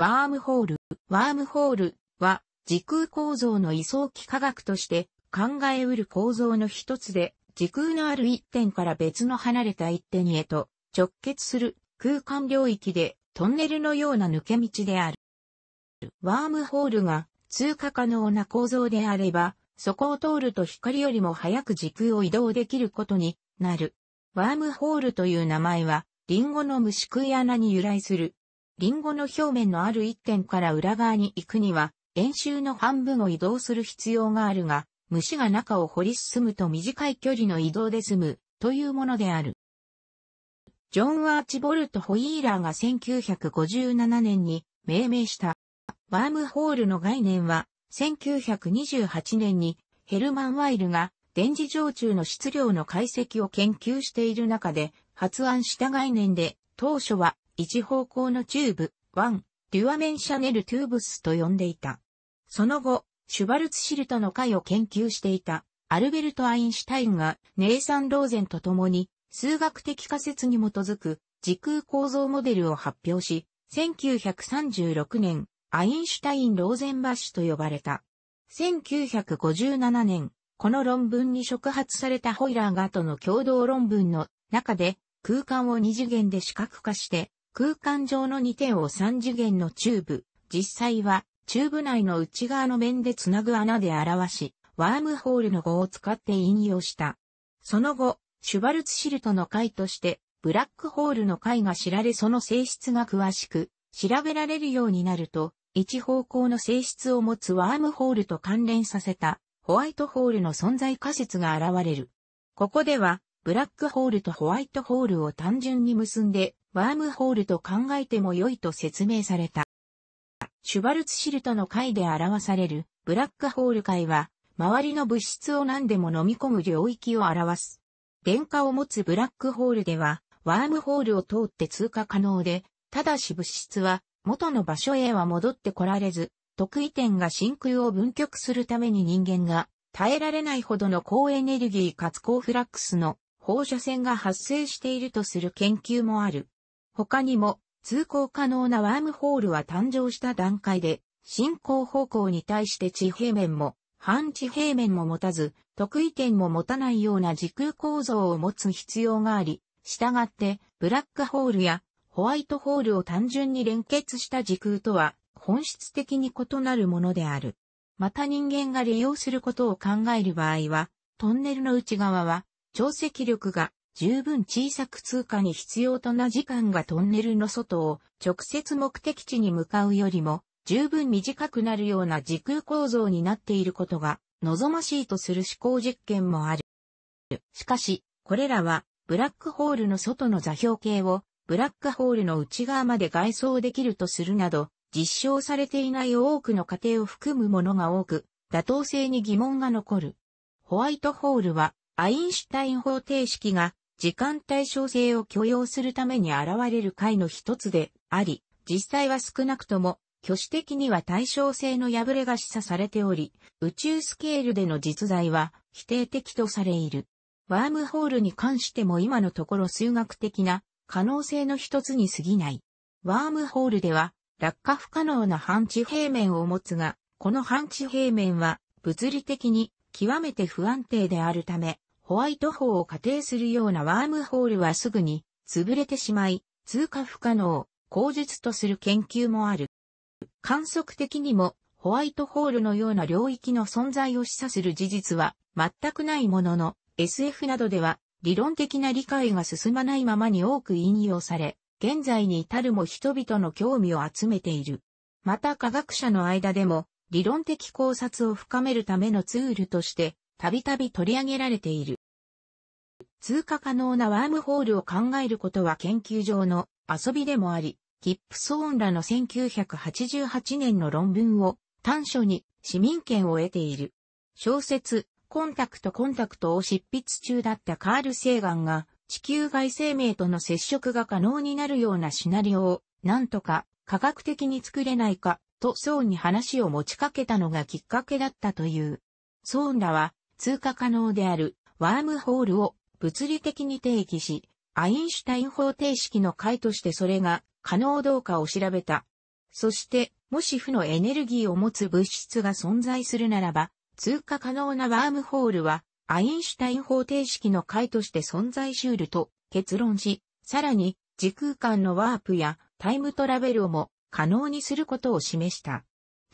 ワームホール、ワームホールは時空構造の位相機科学として考えうる構造の一つで、時空のある一点から別の離れた一点へと直結する空間領域でトンネルのような抜け道である。ワームホールが通過可能な構造であれば、そこを通ると光よりも早く時空を移動できることになる。ワームホールという名前は、リンゴの虫食い穴に由来するリンゴの表面のある一点から裏側に行くには、円周の半分を移動する必要があるが、虫が中を掘り進むと短い距離の移動で済む、というものである。ジョン・アーチボルト・ホイーラーが1957年に命名した。ワームホールの概念は、1928年にヘルマン・ワイルが電磁常駐の質量の解析を研究している中で発案した概念で、当初は一方向のチューブ、ワン、デュアメンシャネルトゥーブスと呼んでいた。その後、シュバルツシルトの解を研究していた、アルベルト・アインシュタインが、ネイサン・ローゼンと共に、数学的仮説に基づく、時空構造モデルを発表し、1936年、アインシュタイン・ローゼンバッシュと呼ばれた。1957年、この論文に触発されたホイラーガとの共同論文の中で、空間を二次元で視覚化して、空間上の2点を3次元のチューブ、実際はチューブ内の内側の面でつなぐ穴で表し、ワームホールの語を使って引用した。その後、シュバルツシルトの解として、ブラックホールの解が知られその性質が詳しく、調べられるようになると、一方向の性質を持つワームホールと関連させた、ホワイトホールの存在仮説が現れる。ここでは、ブラックホールとホワイトホールを単純に結んで、ワームホールと考えても良いと説明された。シュバルツシルトの解で表されるブラックホール解は、周りの物質を何でも飲み込む領域を表す。電荷を持つブラックホールでは、ワームホールを通って通過可能で、ただし物質は元の場所へは戻ってこられず、得意点が真空を分極するために人間が耐えられないほどの高エネルギーかつ高フラックスの放射線が発生しているとする研究もある。他にも、通行可能なワームホールは誕生した段階で、進行方向に対して地平面も、半地平面も持たず、得意点も持たないような時空構造を持つ必要があり、したがって、ブラックホールやホワイトホールを単純に連結した時空とは、本質的に異なるものである。また人間が利用することを考える場合は、トンネルの内側は、潮汐力が十分小さく通過に必要とな時間がトンネルの外を直接目的地に向かうよりも十分短くなるような時空構造になっていることが望ましいとする思考実験もある。しかし、これらはブラックホールの外の座標系をブラックホールの内側まで外装できるとするなど、実証されていない多くの過程を含むものが多く、妥当性に疑問が残る。ホワイトホールはアインシュタイン方程式が時間対称性を許容するために現れる回の一つであり、実際は少なくとも、挙手的には対称性の破れが示唆されており、宇宙スケールでの実在は否定的とされいる。ワームホールに関しても今のところ数学的な可能性の一つに過ぎない。ワームホールでは落下不可能な半地平面を持つが、この半地平面は物理的に極めて不安定であるため、ホワイトホーを仮定するようなワームホールはすぐに潰れてしまい、通過不可能、口述とする研究もある。観測的にもホワイトホールのような領域の存在を示唆する事実は全くないものの、SF などでは理論的な理解が進まないままに多く引用され、現在に至るも人々の興味を集めている。また科学者の間でも理論的考察を深めるためのツールとしてたびたび取り上げられている。通過可能なワームホールを考えることは研究上の遊びでもあり、キップソーンらの1988年の論文を短所に市民権を得ている。小説、コンタクトコンタクトを執筆中だったカール・セーガンが地球外生命との接触が可能になるようなシナリオをなんとか科学的に作れないかとソーンに話を持ちかけたのがきっかけだったという。ソーンらは通過可能であるワームホールを物理的に定義し、アインシュタイン方程式の解としてそれが可能どうかを調べた。そして、もし負のエネルギーを持つ物質が存在するならば、通過可能なワームホールは、アインシュタイン方程式の解として存在しうると結論し、さらに、時空間のワープやタイムトラベルをも可能にすることを示した。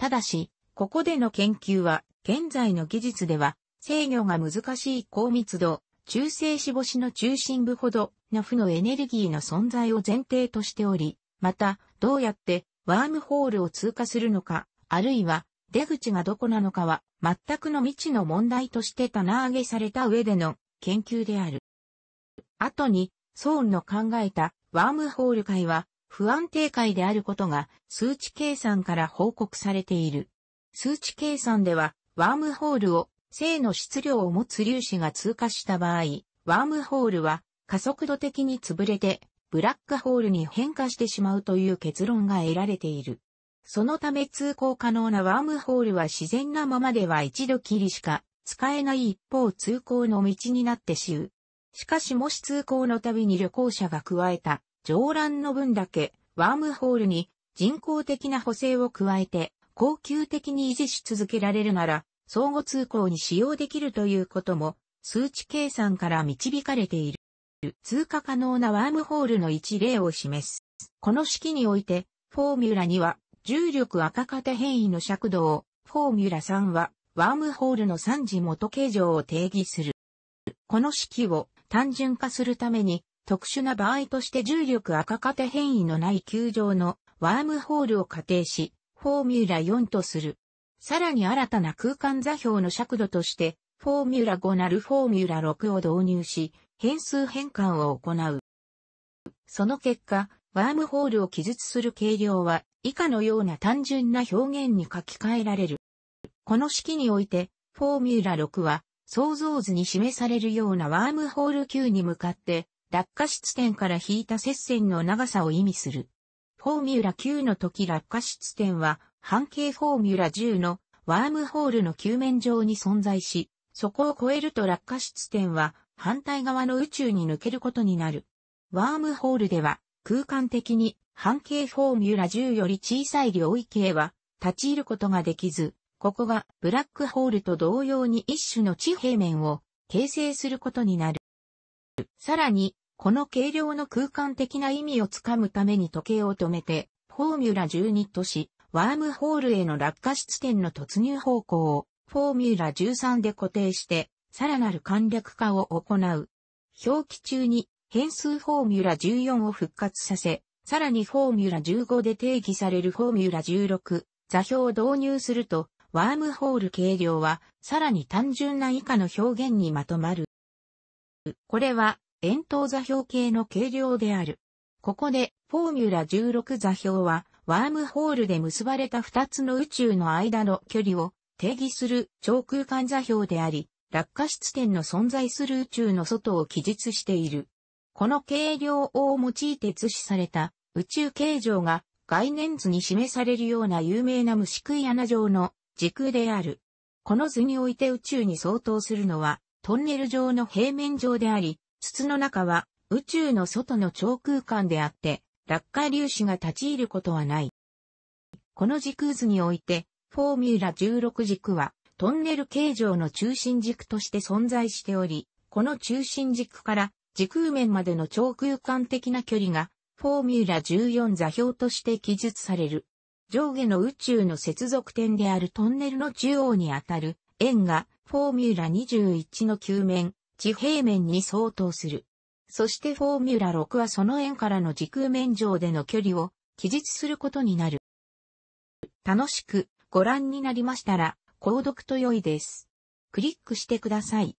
ただし、ここでの研究は、現在の技術では、制御が難しい高密度、中性子星の中心部ほどの負のエネルギーの存在を前提としており、また、どうやってワームホールを通過するのか、あるいは出口がどこなのかは、全くの未知の問題として棚上げされた上での研究である。後に、ソーンの考えたワームホール界は不安定界であることが数値計算から報告されている。数値計算ではワームホールを正の質量を持つ粒子が通過した場合、ワームホールは加速度的に潰れて、ブラックホールに変化してしまうという結論が得られている。そのため通行可能なワームホールは自然なままでは一度きりしか使えない一方通行の道になってしう。しかしもし通行のたびに旅行者が加えた上乱の分だけワームホールに人工的な補正を加えて恒久的に維持し続けられるなら相互通行に使用できるということも、数値計算から導かれている。通過可能なワームホールの一例を示す。この式において、フォーミュラ2は、重力赤型変異の尺度を、フォーミュラ3は、ワームホールの3次元形状を定義する。この式を単純化するために、特殊な場合として重力赤型変異のない球状のワームホールを仮定し、フォーミュラ4とする。さらに新たな空間座標の尺度として、フォーミュラ5なるフォーミュラ6を導入し、変数変換を行う。その結果、ワームホールを記述する計量は、以下のような単純な表現に書き換えられる。この式において、フォーミュラ6は、想像図に示されるようなワームホール球に向かって、落下質点から引いた接線の長さを意味する。フォーミュラ9の時落下質点は、半径フォーミュラ10のワームホールの球面上に存在し、そこを超えると落下出点は反対側の宇宙に抜けることになる。ワームホールでは空間的に半径フォーミュラ10より小さい領域へは立ち入ることができず、ここがブラックホールと同様に一種の地平面を形成することになる。さらに、この軽量の空間的な意味をつかむために時計を止めて、フォーミュラ12とし、ワームホールへの落下質点の突入方向をフォーミュラ13で固定して、さらなる簡略化を行う。表記中に変数フォーミュラ14を復活させ、さらにフォーミュラ15で定義されるフォーミュラ16、座標を導入すると、ワームホール計量は、さらに単純な以下の表現にまとまる。これは、円筒座標系の計量である。ここで、フォーミュラ16座標は、ワームホールで結ばれた二つの宇宙の間の距離を定義する超空間座標であり、落下質点の存在する宇宙の外を記述している。この計量を用いて図示された宇宙形状が概念図に示されるような有名な虫食い穴状の時空である。この図において宇宙に相当するのはトンネル状の平面上であり、筒の中は宇宙の外の超空間であって、落下粒子が立ち入ることはない。この軸図において、フォーミュラ16軸は、トンネル形状の中心軸として存在しており、この中心軸から時空面までの超空間的な距離が、フォーミュラ14座標として記述される。上下の宇宙の接続点であるトンネルの中央にあたる円がフォーミュラ21の球面、地平面に相当する。そしてフォーミュラ6はその円からの時空面上での距離を記述することになる。楽しくご覧になりましたら、購読と良いです。クリックしてください。